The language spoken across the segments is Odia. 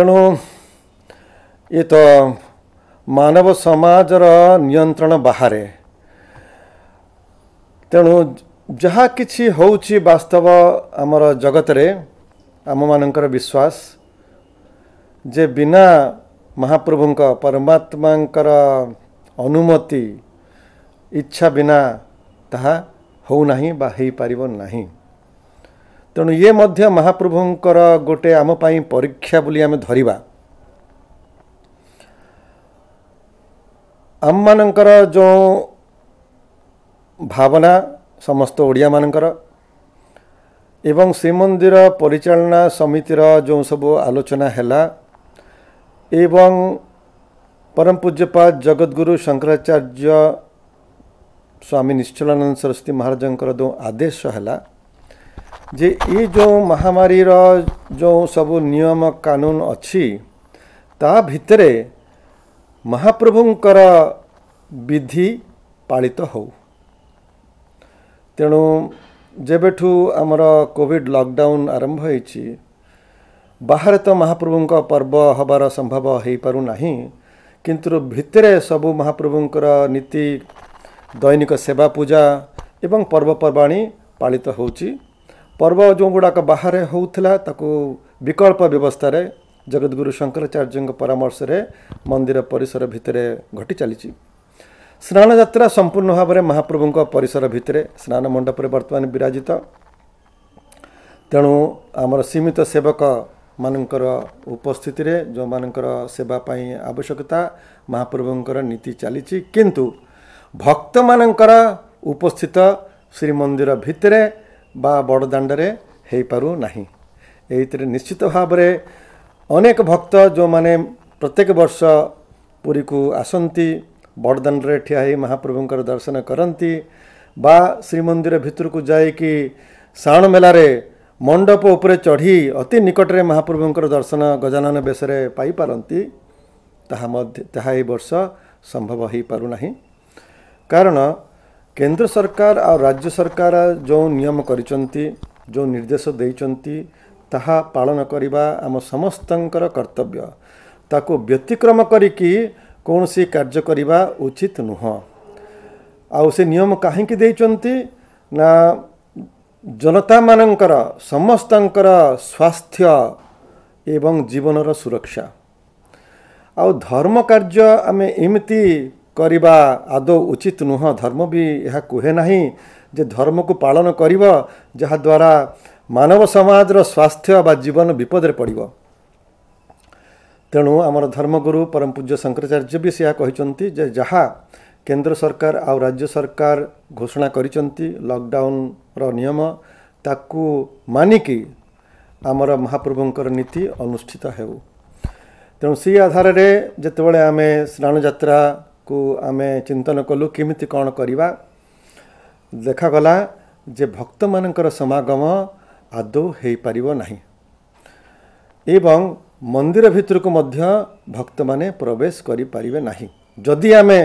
ତେଣୁ ଇଏ ତ ମାନବ ସମାଜର ନିୟନ୍ତ୍ରଣ ବାହାରେ ତେଣୁ ଯାହା କିଛି ହେଉଛି ବାସ୍ତବ ଆମର ଜଗତରେ ଆମମାନଙ୍କର ବିଶ୍ୱାସ ଯେ ବିନା ମହାପ୍ରଭୁଙ୍କ ପରମାତ୍ମାଙ୍କର ଅନୁମତି ଇଚ୍ଛା ବିନା ତାହା ହେଉନାହିଁ ବା ହେଇପାରିବ ନାହିଁ ତେଣୁ ଇଏ ମଧ୍ୟ ମହାପ୍ରଭୁଙ୍କର ଗୋଟେ ଆମ ପାଇଁ ପରୀକ୍ଷା ବୋଲି ଆମେ ଧରିବା ଆମମାନଙ୍କର ଯେଉଁ ଭାବନା ସମସ୍ତ ଓଡ଼ିଆମାନଙ୍କର ଏବଂ ଶ୍ରୀମନ୍ଦିର ପରିଚାଳନା ସମିତିର ଯେଉଁ ସବୁ ଆଲୋଚନା ହେଲା ଏବଂ ପରମ ପୂଜ୍ୟପାଦ ଜଗଦ୍ଗୁରୁ ଶଙ୍କରାଚାର୍ଯ୍ୟ ସ୍ୱାମୀ ନିଶ୍ଚଳାନନ୍ଦ ସରସ୍ୱତୀ ମହାରାଜଙ୍କର ଯେଉଁ ଆଦେଶ ହେଲା ଯେ ଏ ଯେଉଁ ମହାମାରୀର ଯେଉଁ ସବୁ ନିୟମ କାନୁନ ଅଛି ତା ଭିତରେ ମହାପ୍ରଭୁଙ୍କର ବିଧି ପାଳିତ ହେଉ ତେଣୁ ଯେବେଠୁ ଆମର କୋଭିଡ଼ ଲକଡାଉନ ଆରମ୍ଭ ହୋଇଛି ବାହାରେ ତ ମହାପ୍ରଭୁଙ୍କ ପର୍ବ ହେବାର ସମ୍ଭବ ହୋଇପାରୁନାହିଁ କିନ୍ତୁ ଭିତରେ ସବୁ ମହାପ୍ରଭୁଙ୍କର ନୀତି ଦୈନିକ ସେବା ପୂଜା ଏବଂ ପର୍ବପର୍ବାଣି ପାଳିତ ହେଉଛି ପର୍ବ ଯେଉଁ ଗୁଡ଼ାକ ବାହାରେ ହେଉଥିଲା ତାକୁ ବିକଳ୍ପ ବ୍ୟବସ୍ଥାରେ ଜଗଦ୍ଗୁରୁ ଶଙ୍କରାଚାର୍ଯ୍ୟଙ୍କ ପରାମର୍ଶରେ ମନ୍ଦିର ପରିସର ଭିତରେ ଘଟି ଚାଲିଛି ସ୍ନାନ ଯାତ୍ରା ସମ୍ପୂର୍ଣ୍ଣ ଭାବରେ ମହାପ୍ରଭୁଙ୍କ ପରିସର ଭିତରେ ସ୍ନାନ ମଣ୍ଡପରେ ବର୍ତ୍ତମାନ ବିରାଜିତ ତେଣୁ ଆମର ସୀମିତ ସେବକମାନଙ୍କର ଉପସ୍ଥିତିରେ ଯେଉଁମାନଙ୍କର ସେବା ପାଇଁ ଆବଶ୍ୟକତା ମହାପ୍ରଭୁଙ୍କର ନୀତି ଚାଲିଛି କିନ୍ତୁ ଭକ୍ତମାନଙ୍କର ଉପସ୍ଥିତ ଶ୍ରୀମନ୍ଦିର ଭିତରେ ବା ବଡ଼ ଦାଣ୍ଡରେ ହୋଇପାରୁନାହିଁ ଏଇଥିରେ ନିଶ୍ଚିତ ଭାବରେ ଅନେକ ଭକ୍ତ ଯେଉଁମାନେ ପ୍ରତ୍ୟେକ ବର୍ଷ ପୁରୀକୁ ଆସନ୍ତି ବଡ଼ଦାଣ୍ଡରେ ଠିଆ ହୋଇ ମହାପ୍ରଭୁଙ୍କର ଦର୍ଶନ କରନ୍ତି ବା ଶ୍ରୀମନ୍ଦିର ଭିତରକୁ ଯାଇକି ଶାଣ ମେଲାରେ ମଣ୍ଡପ ଉପରେ ଚଢ଼ି ଅତି ନିକଟରେ ମହାପ୍ରଭୁଙ୍କର ଦର୍ଶନ ଗଜାନନ ବେଶରେ ପାଇପାରନ୍ତି ତାହା ମଧ୍ୟ ତାହା ଏହି ବର୍ଷ ସମ୍ଭବ ହୋଇପାରୁନାହିଁ କାରଣ କେନ୍ଦ୍ର ସରକାର ଆଉ ରାଜ୍ୟ ସରକାର ଯେଉଁ ନିୟମ କରିଛନ୍ତି ଯେଉଁ ନିର୍ଦ୍ଦେଶ ଦେଇଛନ୍ତି ତାହା ପାଳନ କରିବା ଆମ ସମସ୍ତଙ୍କର କର୍ତ୍ତବ୍ୟ ତାକୁ ବ୍ୟତିକ୍ରମ କରିକି କୌଣସି କାର୍ଯ୍ୟ କରିବା ଉଚିତ ନୁହଁ ଆଉ ସେ ନିୟମ କାହିଁକି ଦେଇଛନ୍ତି ନା ଜନତାମାନଙ୍କର ସମସ୍ତଙ୍କର ସ୍ୱାସ୍ଥ୍ୟ ଏବଂ ଜୀବନର ସୁରକ୍ଷା ଆଉ ଧର୍ମ କାର୍ଯ୍ୟ ଆମେ ଏମିତି କରିବା ଆଦୌ ଉଚିତ ନୁହଁ ଧର୍ମ ବି ଏହା କୁହେ ନାହିଁ ଯେ ଧର୍ମକୁ ପାଳନ କରିବ ଯାହାଦ୍ୱାରା ମାନବ ସମାଜର ସ୍ୱାସ୍ଥ୍ୟ ବା ଜୀବନ ବିପଦରେ ପଡ଼ିବ ତେଣୁ ଆମର ଧର୍ମଗୁରୁ ପରମ ପୂଜ୍ୟ ଶଙ୍କରାଚାର୍ଯ୍ୟ ବି ସେ ଏହା କହିଛନ୍ତି ଯେ ଯାହା କେନ୍ଦ୍ର ସରକାର ଆଉ ରାଜ୍ୟ ସରକାର ଘୋଷଣା କରିଛନ୍ତି ଲକଡାଉନର ନିୟମ ତାକୁ ମାନିକି ଆମର ମହାପ୍ରଭୁଙ୍କର ନୀତି ଅନୁଷ୍ଠିତ ହେଉ ତେଣୁ ସେଇ ଆଧାରରେ ଯେତେବେଳେ ଆମେ ସ୍ନାନ କୁ ଆମେ ଚିନ୍ତନ କଲୁ କେମିତି କ'ଣ କରିବା ଦେଖାଗଲା ଯେ ଭକ୍ତମାନଙ୍କର ସମାଗମ ଆଦୌ ହୋଇପାରିବ ନାହିଁ ଏବଂ ମନ୍ଦିର ଭିତରକୁ ମଧ୍ୟ ଭକ୍ତମାନେ ପ୍ରବେଶ କରିପାରିବେ ନାହିଁ ଯଦି ଆମେ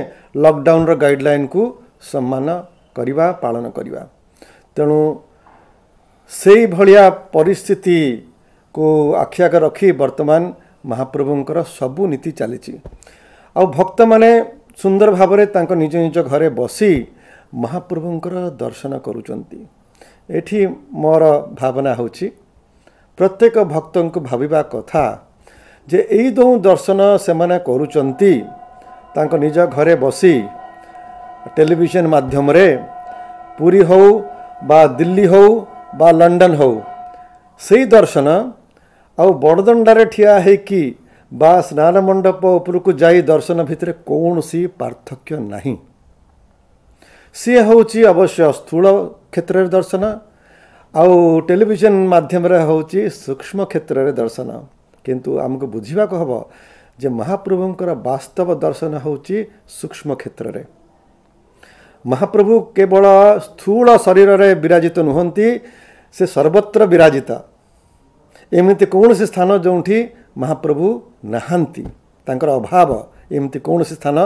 ଲକଡାଉନର ଗାଇଡ଼ଲାଇନକୁ ସମ୍ମାନ କରିବା ପାଳନ କରିବା ତେଣୁ ସେଇଭଳିଆ ପରିସ୍ଥିତିକୁ ଆଖିଆଗ ରଖି ବର୍ତ୍ତମାନ ମହାପ୍ରଭୁଙ୍କର ସବୁ ନୀତି ଚାଲିଛି ଆଉ ଭକ୍ତମାନେ ସୁନ୍ଦର ଭାବରେ ତାଙ୍କ ନିଜ ନିଜ ଘରେ ବସି ମହାପ୍ରଭୁଙ୍କର ଦର୍ଶନ କରୁଛନ୍ତି ଏଠି ମୋର ଭାବନା ହେଉଛି ପ୍ରତ୍ୟେକ ଭକ୍ତଙ୍କୁ ଭାବିବା କଥା ଯେ ଏଇ ଯେଉଁ ଦର୍ଶନ ସେମାନେ କରୁଛନ୍ତି ତାଙ୍କ ନିଜ ଘରେ ବସି ଟେଲିଭିଜନ ମାଧ୍ୟମରେ ପୁରୀ ହେଉ ବା ଦିଲ୍ଲୀ ହେଉ ବା ଲଣ୍ଡନ ହେଉ ସେଇ ଦର୍ଶନ ଆଉ ବଡ଼ଦଣ୍ଡାରେ ଠିଆ ହୋଇକି ବା ସ୍ନାନ ମଣ୍ଡପ ଉପରକୁ ଯାଇ ଦର୍ଶନ ଭିତରେ କୌଣସି ପାର୍ଥକ୍ୟ ନାହିଁ ସିଏ ହେଉଛି ଅବଶ୍ୟ ସ୍ଥୂଳ କ୍ଷେତ୍ରରେ ଦର୍ଶନ ଆଉ ଟେଲିଭିଜନ ମାଧ୍ୟମରେ ହେଉଛି ସୂକ୍ଷ୍ମ କ୍ଷେତ୍ରରେ ଦର୍ଶନ କିନ୍ତୁ ଆମକୁ ବୁଝିବାକୁ ହେବ ଯେ ମହାପ୍ରଭୁଙ୍କର ବାସ୍ତବ ଦର୍ଶନ ହେଉଛି ସୂକ୍ଷ୍ମ କ୍ଷେତ୍ରରେ ମହାପ୍ରଭୁ କେବଳ ସ୍ଥୂଳ ଶରୀରରେ ବିରାଜିତ ନୁହନ୍ତି ସେ ସର୍ବତ୍ର ବିରାଜିତ ଏମିତି କୌଣସି ସ୍ଥାନ ଯେଉଁଠି ମହାପ୍ରଭୁ ନାହାନ୍ତି ତାଙ୍କର ଅଭାବ ଏମିତି କୌଣସି ସ୍ଥାନ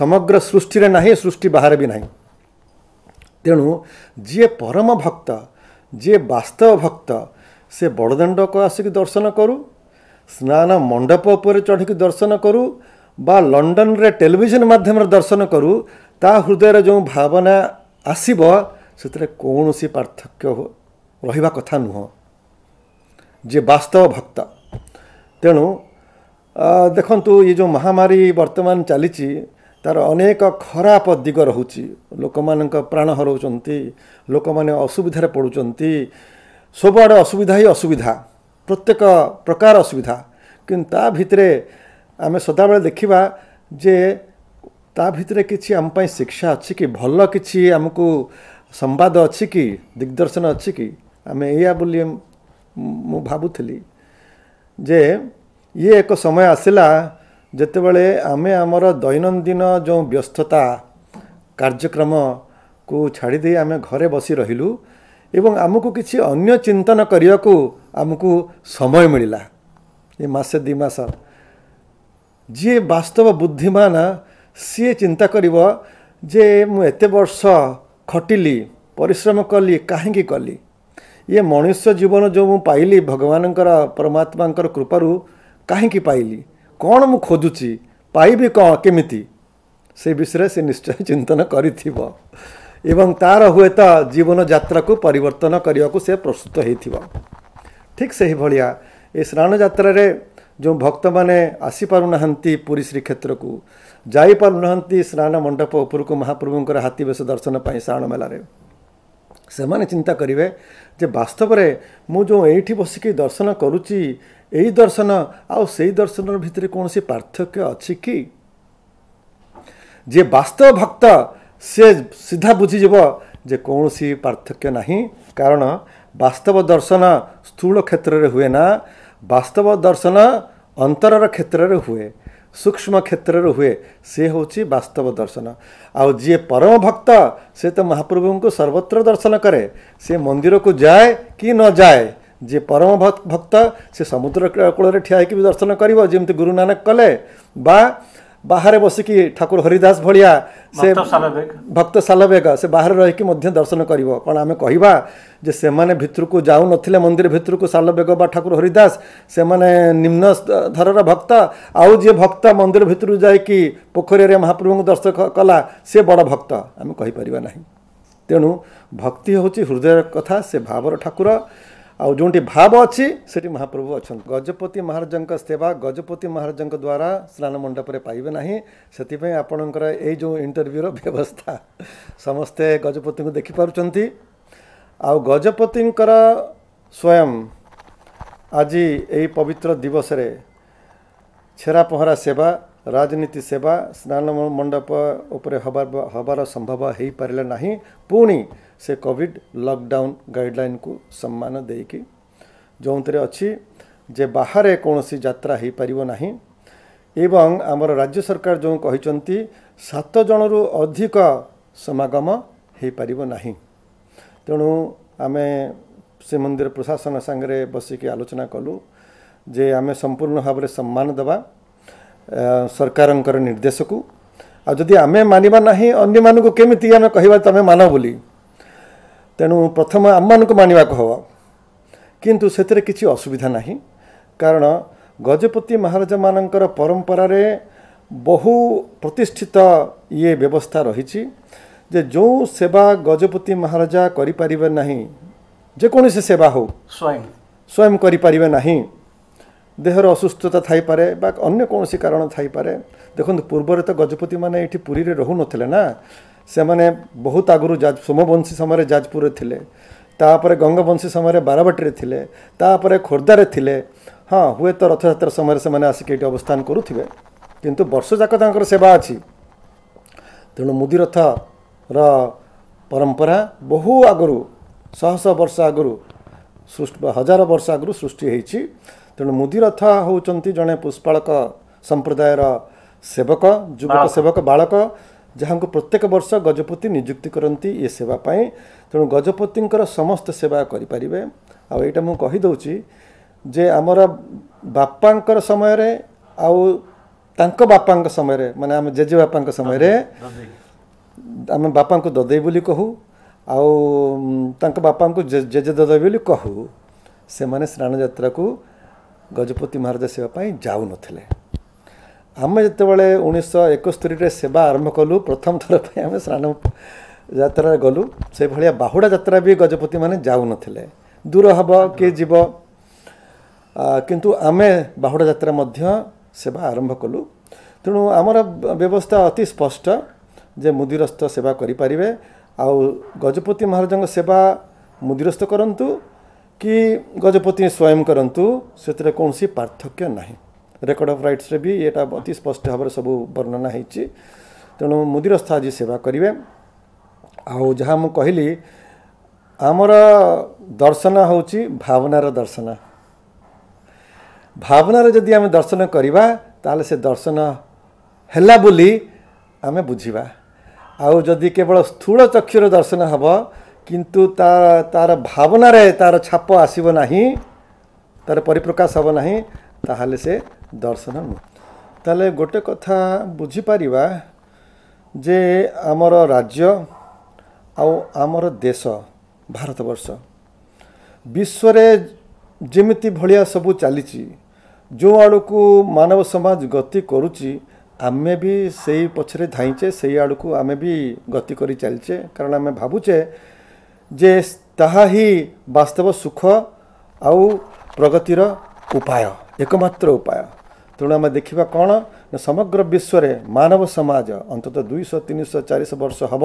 ସମଗ୍ର ସୃଷ୍ଟିରେ ନାହିଁ ସୃଷ୍ଟି ବାହାରେ ବି ନାହିଁ ତେଣୁ ଯିଏ ପରମ ଭକ୍ତ ଯିଏ ବାସ୍ତବ ଭକ୍ତ ସେ ବଡ଼ଦାଣ୍ଡକୁ ଆସିକି ଦର୍ଶନ କରୁ ସ୍ନାନ ମଣ୍ଡପ ଉପରେ ଚଢ଼ିକି ଦର୍ଶନ କରୁ ବା ଲଣ୍ଡନରେ ଟେଲିଭିଜନ ମାଧ୍ୟମରେ ଦର୍ଶନ କରୁ ତା ହୃଦୟର ଯେଉଁ ଭାବନା ଆସିବ ସେଥିରେ କୌଣସି ପାର୍ଥକ୍ୟ ରହିବା କଥା ନୁହଁ ଯିଏ ବାସ୍ତବ ଭକ୍ତ ତେଣୁ ଦେଖନ୍ତୁ ଏ ଯେଉଁ ମହାମାରୀ ବର୍ତ୍ତମାନ ଚାଲିଛି ତା'ର ଅନେକ ଖରାପ ଦିଗ ରହୁଛି ଲୋକମାନଙ୍କ ପ୍ରାଣ ହରାଉଛନ୍ତି ଲୋକମାନେ ଅସୁବିଧାରେ ପଡ଼ୁଛନ୍ତି ସବୁଆଡ଼େ ଅସୁବିଧା ହିଁ ଅସୁବିଧା ପ୍ରତ୍ୟେକ ପ୍ରକାର ଅସୁବିଧା କିନ୍ତୁ ତା ଭିତରେ ଆମେ ସଦାବେଳେ ଦେଖିବା ଯେ ତା ଭିତରେ କିଛି ଆମ ପାଇଁ ଶିକ୍ଷା ଅଛି କି ଭଲ କିଛି ଆମକୁ ସମ୍ବାଦ ଅଛି କି ଦିଗ୍ଦର୍ଶନ ଅଛି କି ଆମେ ଏଇଆ ବୋଲି ମୁଁ ଭାବୁଥିଲି ଯେ ଇଏ ଏକ ସମୟ ଆସିଲା ଯେତେବେଳେ ଆମେ ଆମର ଦୈନନ୍ଦିନ ଯେଉଁ ବ୍ୟସ୍ତତା କାର୍ଯ୍ୟକ୍ରମକୁ ଛାଡ଼ି ଦେଇ ଆମେ ଘରେ ବସି ରହିଲୁ ଏବଂ ଆମକୁ କିଛି ଅନ୍ୟ ଚିନ୍ତନ କରିବାକୁ ଆମକୁ ସମୟ ମିଳିଲା ଏ ମାସେ ଦୁଇ ମାସ ଯିଏ ବାସ୍ତବ ବୁଦ୍ଧିମାନ ସିଏ ଚିନ୍ତା କରିବ ଯେ ମୁଁ ଏତେ ବର୍ଷ ଖଟିଲି ପରିଶ୍ରମ କଲି କାହିଁକି କଲି ये मनुष्य जीवन जो मुझे भगवान परमात्मा कृपा कहीं कौन मु खोजुची पाइबि कमि से विषय से निश्चय चिंतन कर एवं तार हुए तो जीवन जात्रा को परिवर्तन करने को से प्रस्तुत होती ठीक से ही भाया ये स्नान रे जो भक्त मैंने आसीपार पूरी श्रीक्षेत्र को जापार स्नान मंडप उपरकू महाप्रभुं हाथी बेश दर्शन पाई श्राण मेल ସେମାନେ ଚିନ୍ତା କରିବେ ଯେ ବାସ୍ତବରେ ମୁଁ ଯେଉଁ ଏଇଠି ବସିକି ଦର୍ଶନ କରୁଛି ଏଇ ଦର୍ଶନ ଆଉ ସେଇ ଦର୍ଶନର ଭିତରେ କୌଣସି ପାର୍ଥକ୍ୟ ଅଛି କି ଯିଏ ବାସ୍ତବ ଭକ୍ତ ସେ ସିଧା ବୁଝିଯିବ ଯେ କୌଣସି ପାର୍ଥକ୍ୟ ନାହିଁ କାରଣ ବାସ୍ତବ ଦର୍ଶନ ସ୍ଥୂଳ କ୍ଷେତ୍ରରେ ହୁଏ ନା ବାସ୍ତବ ଦର୍ଶନ ଅନ୍ତରର କ୍ଷେତ୍ରରେ ହୁଏ ସୂକ୍ଷ୍ମ କ୍ଷେତ୍ରରେ ହୁଏ ସେ ହେଉଛି ବାସ୍ତବ ଦର୍ଶନ ଆଉ ଯିଏ ପରମ ଭକ୍ତ ସେ ତ ମହାପ୍ରଭୁଙ୍କୁ ସର୍ବତ୍ର ଦର୍ଶନ କରେ ସେ ମନ୍ଦିରକୁ ଯାଏ କି ନ ଯାଏ ଯିଏ ପରମ ଭକ୍ତ ସେ ସମୁଦ୍ର କୂଳରେ ଠିଆ ହେଇକି ବି ଦର୍ଶନ କରିବ ଯେମିତି ଗୁରୁ ନାନକ କଲେ ବା बाहेक बसिक ठाकुर हरिदास से भक्त से बाहर बाहे रहि दर्शन गरे कहाँ भित्रको जाउँ न सालोल बेग बा ठाकुर हरिदास से हरिदासँग निम्न थर भक्त आउ जे भक्त मन्दिर भित्र जाइकि पोखरी महाप्रभु दर्श कला से बड भक्त आम तेणु भक्ति हौ हृदय कथा से भावर ठाकुर ଆଉ ଯେଉଁଠି ଭାବ ଅଛି ସେଠି ମହାପ୍ରଭୁ ଅଛନ୍ତି ଗଜପତି ମହାରାଜଙ୍କ ସେବା ଗଜପତି ମହାରାଜଙ୍କ ଦ୍ୱାରା ସ୍ନାନ ମଣ୍ଡପରେ ପାଇବେ ନାହିଁ ସେଥିପାଇଁ ଆପଣଙ୍କର ଏଇ ଯେଉଁ ଇଣ୍ଟରଭ୍ୟୁର ବ୍ୟବସ୍ଥା ସମସ୍ତେ ଗଜପତିଙ୍କୁ ଦେଖିପାରୁଛନ୍ତି ଆଉ ଗଜପତିଙ୍କର ସ୍ୱୟଂ ଆଜି ଏହି ପବିତ୍ର ଦିବସରେ ଛେରାପହରା ସେବା ରାଜନୀତି ସେବା ସ୍ନାନ ମଣ୍ଡପ ଉପରେ ହେବାର ହେବାର ସମ୍ଭବ ହୋଇପାରିଲା ନାହିଁ ପୁଣି से कोविड लकडाउन गाइडलाइन को सम्मान देकी ଯେଉଁଥିରେ ଅଛି ଯେ ବାହାରେ କୌଣସି ଯାତ୍ରା ହୋଇପାରିବ ନାହିଁ ଏବଂ ଆମର ରାଜ୍ୟ ସରକାର ଯେଉଁ କହିଛନ୍ତି ସାତ ଜଣରୁ ଅଧିକ ସମାଗମ ହୋଇପାରିବ ନାହିଁ ତେଣୁ ଆମେ ଶ୍ରୀମନ୍ଦିର ପ୍ରଶାସନ ସାଙ୍ଗରେ ବସିକି ଆଲୋଚନା କଲୁ ଯେ ଆମେ ସମ୍ପୂର୍ଣ୍ଣ ଭାବରେ ସମ୍ମାନ ଦେବା ସରକାରଙ୍କର ନିର୍ଦ୍ଦେଶକୁ ଆଉ ଯଦି ଆମେ ମାନିବା ନାହିଁ ଅନ୍ୟମାନଙ୍କୁ କେମିତି ଆମେ କହିବା ତୁମେ ମାନ ବୋଲି ତେଣୁ ପ୍ରଥମେ ଆମମାନଙ୍କୁ ମାନିବାକୁ ହେବ କିନ୍ତୁ ସେଥିରେ କିଛି ଅସୁବିଧା ନାହିଁ କାରଣ ଗଜପତି ମହାରାଜାମାନଙ୍କର ପରମ୍ପରାରେ ବହୁ ପ୍ରତିଷ୍ଠିତ ଇଏ ବ୍ୟବସ୍ଥା ରହିଛି ଯେ ଯେଉଁ ସେବା ଗଜପତି ମହାରାଜା କରିପାରିବେ ନାହିଁ ଯେକୌଣସି ସେବା ହେଉ ସ୍ୱୟଂ ସ୍ୱୟଂ କରିପାରିବେ ନାହିଁ ଦେହର ଅସୁସ୍ଥତା ଥାଇପାରେ ବା ଅନ୍ୟ କୌଣସି କାରଣ ଥାଇପାରେ ଦେଖନ୍ତୁ ପୂର୍ବରେ ତ ଗଜପତିମାନେ ଏଇଠି ପୁରୀରେ ରହୁନଥିଲେ ନା ସେମାନେ ବହୁତ ଆଗରୁ ଯାଜ ସୋମବଂଶୀ ସମୟରେ ଯାଜପୁରରେ ଥିଲେ ତାପରେ ଗଙ୍ଗବଂଶୀ ସମୟରେ ବାରବାଟୀରେ ଥିଲେ ତାପରେ ଖୋର୍ଦ୍ଧାରେ ଥିଲେ ହଁ ହୁଏତ ରଥଯାତ୍ରା ସମୟରେ ସେମାନେ ଆସିକି ଏଇଠି ଅବସ୍ଥାନ କରୁଥିବେ କିନ୍ତୁ ବର୍ଷ ଯାକ ତାଙ୍କର ସେବା ଅଛି ତେଣୁ ମୁଦିରଥର ପରମ୍ପରା ବହୁ ଆଗରୁ ଶହ ଶହ ବର୍ଷ ଆଗରୁ ସୃଷ୍ଟି ହଜାର ବର୍ଷ ଆଗରୁ ସୃଷ୍ଟି ହୋଇଛି ତେଣୁ ମୁଦିରଥ ହେଉଛନ୍ତି ଜଣେ ପୁଷ୍ପାଳକ ସମ୍ପ୍ରଦାୟର ସେବକ ଯୁବକ ସେବକ ବାଳକ ଯାହାଙ୍କୁ ପ୍ରତ୍ୟେକ ବର୍ଷ ଗଜପତି ନିଯୁକ୍ତି କରନ୍ତି ଏ ସେବା ପାଇଁ ତେଣୁ ଗଜପତିଙ୍କର ସମସ୍ତ ସେବା କରିପାରିବେ ଆଉ ଏଇଟା ମୁଁ କହିଦେଉଛି ଯେ ଆମର ବାପାଙ୍କର ସମୟରେ ଆଉ ତାଙ୍କ ବାପାଙ୍କ ସମୟରେ ମାନେ ଆମ ଜେଜେବାପାଙ୍କ ସମୟରେ ଆମେ ବାପାଙ୍କୁ ଦଦେଇ ବୋଲି କହୁ ଆଉ ତାଙ୍କ ବାପାଙ୍କୁ ଜେଜେ ଦଦେଇ ବୋଲି କହୁ ସେମାନେ ସ୍ନାନ ଯାତ୍ରାକୁ ଗଜପତି ମହାରାଜା ସେବା ପାଇଁ ଯାଉନଥିଲେ ଆମେ ଯେତେବେଳେ ଉଣେଇଶହ ଏକସ୍ତରିରେ ସେବା ଆରମ୍ଭ କଲୁ ପ୍ରଥମ ଥର ପାଇଁ ଆମେ ସ୍ନାନ ଯାତ୍ରାରେ ଗଲୁ ସେଭଳିଆ ବାହୁଡ଼ା ଯାତ୍ରା ବି ଗଜପତିମାନେ ଯାଉନଥିଲେ ଦୂର ହେବ କିଏ ଯିବ କିନ୍ତୁ ଆମେ ବାହୁଡ଼ା ଯାତ୍ରା ମଧ୍ୟ ସେବା ଆରମ୍ଭ କଲୁ ତେଣୁ ଆମର ବ୍ୟବସ୍ଥା ଅତି ସ୍ପଷ୍ଟ ଯେ ମୁଦିରସ୍ଥ ସେବା କରିପାରିବେ ଆଉ ଗଜପତି ମହାରାଜଙ୍କ ସେବା ମୁଦିରସ୍ଥ କରନ୍ତୁ କି ଗଜପତି ସ୍ୱୟଂ କରନ୍ତୁ ସେଥିରେ କୌଣସି ପାର୍ଥକ୍ୟ ନାହିଁ ରେକର୍ଡ଼ ଅଫ୍ ରାଇଟ୍ସରେ ବି ଏଇଟା ଅତି ସ୍ପଷ୍ଟ ଭାବରେ ସବୁ ବର୍ଣ୍ଣନା ହେଇଛି ତେଣୁ ମୁଦିରସ୍ଥ ଆଜି ସେବା କରିବେ ଆଉ ଯାହା ମୁଁ କହିଲି ଆମର ଦର୍ଶନ ହେଉଛି ଭାବନାର ଦର୍ଶନ ଭାବନାରେ ଯଦି ଆମେ ଦର୍ଶନ କରିବା ତାହେଲେ ସେ ଦର୍ଶନ ହେଲା ବୋଲି ଆମେ ବୁଝିବା ଆଉ ଯଦି କେବଳ ସ୍ଥୂଳ ଚକ୍ଷୁର ଦର୍ଶନ ହେବ କିନ୍ତୁ ତା ତା'ର ଭାବନାରେ ତା'ର ଛାପ ଆସିବ ନାହିଁ ତା'ର ପରିପ୍ରକାଶ ହେବ ନାହିଁ ତାହେଲେ ସେ ଦର୍ଶନ ନୁହଁ ତାହେଲେ ଗୋଟେ କଥା ବୁଝିପାରିବା ଯେ ଆମର ରାଜ୍ୟ ଆଉ ଆମର ଦେଶ ଭାରତବର୍ଷ ବିଶ୍ୱରେ ଯେମିତି ଭଳିଆ ସବୁ ଚାଲିଛି ଯେଉଁ ଆଡ଼କୁ ମାନବ ସମାଜ ଗତି କରୁଛି ଆମେ ବି ସେଇ ପଛରେ ଧାଇଁଛେ ସେଇ ଆଡ଼କୁ ଆମେ ବି ଗତି କରି ଚାଲିଛେ କାରଣ ଆମେ ଭାବୁଛେ ଯେ ତାହା ହିଁ ବାସ୍ତବ ସୁଖ ଆଉ ପ୍ରଗତିର ଉପାୟ ଏକମାତ୍ର ଉପାୟ ତେଣୁ ଆମେ ଦେଖିବା କ'ଣ ନା ସମଗ୍ର ବିଶ୍ୱରେ ମାନବ ସମାଜ ଅନ୍ତତଃ ଦୁଇଶହ ତିନିଶହ ଚାରିଶହ ବର୍ଷ ହେବ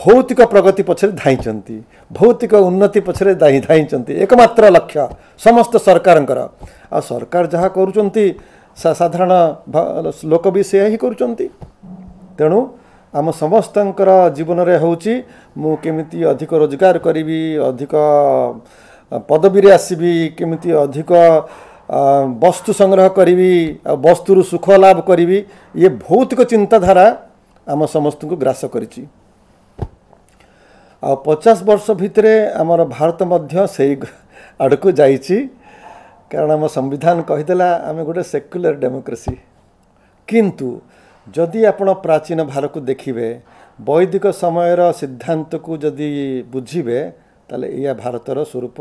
ଭୌତିକ ପ୍ରଗତି ପଛରେ ଧାଇଁଛନ୍ତି ଭୌତିକ ଉନ୍ନତି ପଛରେ ଧାଇଁଛନ୍ତି ଏକମାତ୍ର ଲକ୍ଷ୍ୟ ସମସ୍ତ ସରକାରଙ୍କର ଆଉ ସରକାର ଯାହା କରୁଛନ୍ତି ସାଧାରଣ ଲୋକ ବି ସେଇଆ ହିଁ କରୁଛନ୍ତି ତେଣୁ ଆମ ସମସ୍ତଙ୍କର ଜୀବନରେ ହେଉଛି ମୁଁ କେମିତି ଅଧିକ ରୋଜଗାର କରିବି ଅଧିକ ପଦବୀରେ ଆସିବି କେମିତି ଅଧିକ ବସ୍ତୁ ସଂଗ୍ରହ କରିବି ଆଉ ବସ୍ତୁରୁ ସୁଖ ଲାଭ କରିବି ଇଏ ଭୌତିକ ଚିନ୍ତାଧାରା ଆମ ସମସ୍ତଙ୍କୁ ଗ୍ରାସ କରିଛି ଆଉ ପଚାଶ ବର୍ଷ ଭିତରେ ଆମର ଭାରତ ମଧ୍ୟ ସେଇ ଆଡ଼କୁ ଯାଇଛି କାରଣ ଆମ ସମ୍ବିଧାନ କହିଦେଲା ଆମେ ଗୋଟେ ସେକୁଲାର ଡେମୋକ୍ରାସି କିନ୍ତୁ ଯଦି ଆପଣ ପ୍ରାଚୀନ ଭାରକୁ ଦେଖିବେ ବୈଦିକ ସମୟର ସିଦ୍ଧାନ୍ତକୁ ଯଦି ବୁଝିବେ ତାହେଲେ ଏଇଆ ଭାରତର ସ୍ୱରୂପ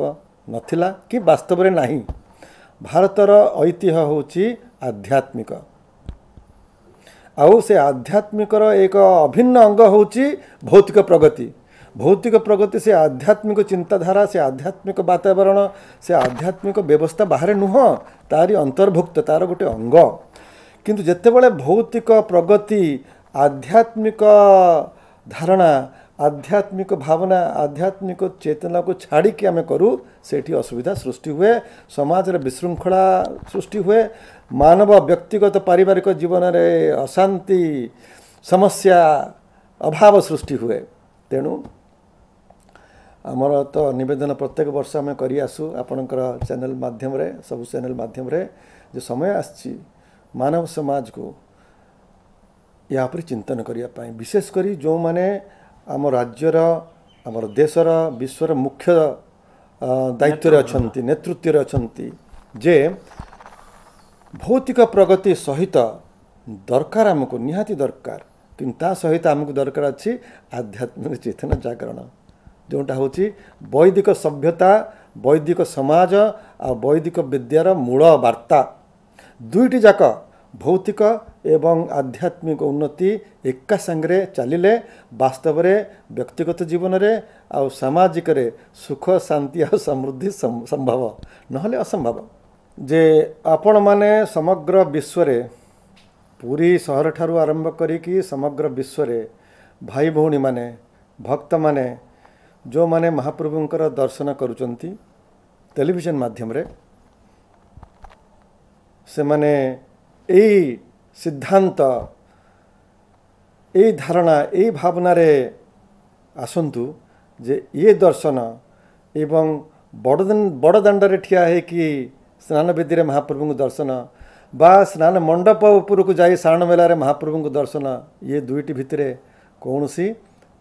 ନଥିଲା କି ବାସ୍ତବରେ ନାହିଁ ଭାରତର ଐତିହ୍ୟ ହେଉଛି ଆଧ୍ୟାତ୍ମିକ ଆଉ ସେ ଆଧ୍ୟାତ୍ମିକର ଏକ ଅଭିନ୍ନ ଅଙ୍ଗ ହେଉଛି ଭୌତିକ ପ୍ରଗତି ଭୌତିକ ପ୍ରଗତି ସେ ଆଧ୍ୟାତ୍ମିକ ଚିନ୍ତାଧାରା ସେ ଆଧ୍ୟାତ୍ମିକ ବାତାବରଣ ସେ ଆଧ୍ୟାତ୍ମିକ ବ୍ୟବସ୍ଥା ବାହାରେ ନୁହଁ ତାରି ଅନ୍ତର୍ଭୁକ୍ତ ତା'ର ଗୋଟେ ଅଙ୍ଗ କିନ୍ତୁ ଯେତେବେଳେ ଭୌତିକ ପ୍ରଗତି ଆଧ୍ୟାତ୍ମିକ ଧାରଣା ଆଧ୍ୟାତ୍ମିକ ଭାବନା ଆଧ୍ୟାତ୍ମିକ ଚେତନାକୁ ଛାଡ଼ିକି ଆମେ କରୁ ସେଇଠି ଅସୁବିଧା ସୃଷ୍ଟି ହୁଏ ସମାଜରେ ବିଶୃଙ୍ଖଳା ସୃଷ୍ଟି ହୁଏ ମାନବ ବ୍ୟକ୍ତିଗତ ପାରିବାରିକ ଜୀବନରେ ଅଶାନ୍ତି ସମସ୍ୟା ଅଭାବ ସୃଷ୍ଟି ହୁଏ ତେଣୁ ଆମର ତ ନିବେଦନ ପ୍ରତ୍ୟେକ ବର୍ଷ ଆମେ କରି ଆସୁ ଆପଣଙ୍କର ଚ୍ୟାନେଲ ମାଧ୍ୟମରେ ସବୁ ଚ୍ୟାନେଲ ମାଧ୍ୟମରେ ଯେ ସମୟ ଆସିଛି ମାନବ ସମାଜକୁ ଏହା ଉପରେ ଚିନ୍ତନ କରିବା ପାଇଁ ବିଶେଷ କରି ଯେଉଁମାନେ ଆମ ରାଜ୍ୟର ଆମର ଦେଶର ବିଶ୍ୱର ମୁଖ୍ୟ ଦାୟିତ୍ୱରେ ଅଛନ୍ତି ନେତୃତ୍ୱରେ ଅଛନ୍ତି ଯେ ଭୌତିକ ପ୍ରଗତି ସହିତ ଦରକାର ଆମକୁ ନିହାତି ଦରକାର କିନ୍ତୁ ତା ସହିତ ଆମକୁ ଦରକାର ଅଛି ଆଧ୍ୟାତ୍ମିକ ଚେତନ ଜାଗରଣ ଯେଉଁଟା ହେଉଛି ବୈଦିକ ସଭ୍ୟତା ବୈଦିକ ସମାଜ ଆଉ ବୈଦିକ ବିଦ୍ୟାର ମୂଳ ବାର୍ତ୍ତା ଦୁଇଟି ଯାକ ଭୌତିକ ଏବଂ ଆଧ୍ୟାତ୍ମିକ ଉନ୍ନତି ଏକା ସାଙ୍ଗରେ ଚାଲିଲେ ବାସ୍ତବରେ ବ୍ୟକ୍ତିଗତ ଜୀବନରେ ଆଉ ସାମାଜିକରେ ସୁଖ ଶାନ୍ତି ଆଉ ସମୃଦ୍ଧି ସମ୍ଭବ ନହେଲେ ଅସମ୍ଭବ ଯେ ଆପଣମାନେ ସମଗ୍ର ବିଶ୍ୱରେ ପୁରୀ ସହରଠାରୁ ଆରମ୍ଭ କରିକି ସମଗ୍ର ବିଶ୍ୱରେ ଭାଇ ଭଉଣୀମାନେ ଭକ୍ତମାନେ ଯେଉଁମାନେ ମହାପ୍ରଭୁଙ୍କର ଦର୍ଶନ କରୁଛନ୍ତି ଟେଲିଭିଜନ ମାଧ୍ୟମରେ ସେମାନେ ଏଇ ସିଦ୍ଧାନ୍ତ ଏଇ ଧାରଣା ଏଇ ଭାବନାରେ ଆସନ୍ତୁ ଯେ ଇଏ ଦର୍ଶନ ଏବଂ ବଡ଼ ବଡ଼ ଦାଣ୍ଡରେ ଠିଆ ହୋଇକି ସ୍ନାନବେଦୀରେ ମହାପ୍ରଭୁଙ୍କୁ ଦର୍ଶନ ବା ସ୍ନାନ ମଣ୍ଡପ ଉପରକୁ ଯାଇ ଶାରଣ ମେଳାରେ ମହାପ୍ରଭୁଙ୍କୁ ଦର୍ଶନ ଇଏ ଦୁଇଟି ଭିତରେ କୌଣସି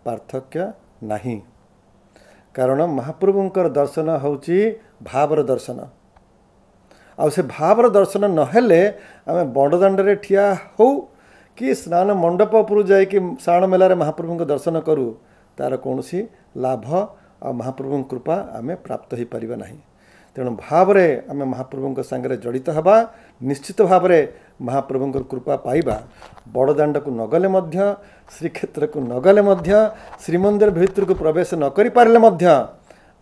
ପାର୍ଥକ୍ୟ ନାହିଁ କାରଣ ମହାପ୍ରଭୁଙ୍କର ଦର୍ଶନ ହେଉଛି ଭାବର ଦର୍ଶନ ଆଉ ସେ ଭାବର ଦର୍ଶନ ନହେଲେ ଆମେ ବଡ଼ଦାଣ୍ଡରେ ଠିଆ ହେଉ କି ସ୍ନାନ ମଣ୍ଡପ ଉପରୁ ଯାଇକି ଶ୍ରାଣ ମେଲାରେ ମହାପ୍ରଭୁଙ୍କ ଦର୍ଶନ କରୁ ତା'ର କୌଣସି ଲାଭ ଆଉ ମହାପ୍ରଭୁଙ୍କ କୃପା ଆମେ ପ୍ରାପ୍ତ ହୋଇପାରିବା ନାହିଁ ତେଣୁ ଭାବରେ ଆମେ ମହାପ୍ରଭୁଙ୍କ ସାଙ୍ଗରେ ଜଡ଼ିତ ହେବା ନିଶ୍ଚିତ ଭାବରେ ମହାପ୍ରଭୁଙ୍କର କୃପା ପାଇବା ବଡ଼ଦାଣ୍ଡକୁ ନଗଲେ ମଧ୍ୟ ଶ୍ରୀକ୍ଷେତ୍ରକୁ ନଗଲେ ମଧ୍ୟ ଶ୍ରୀମନ୍ଦିର ଭିତରକୁ ପ୍ରବେଶ ନ କରିପାରିଲେ ମଧ୍ୟ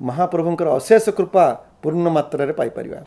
ମହାପ୍ରଭୁଙ୍କର ଅଶେଷ କୃପା ପୂର୍ଣ୍ଣ ମାତ୍ରାରେ ପାଇପାରିବା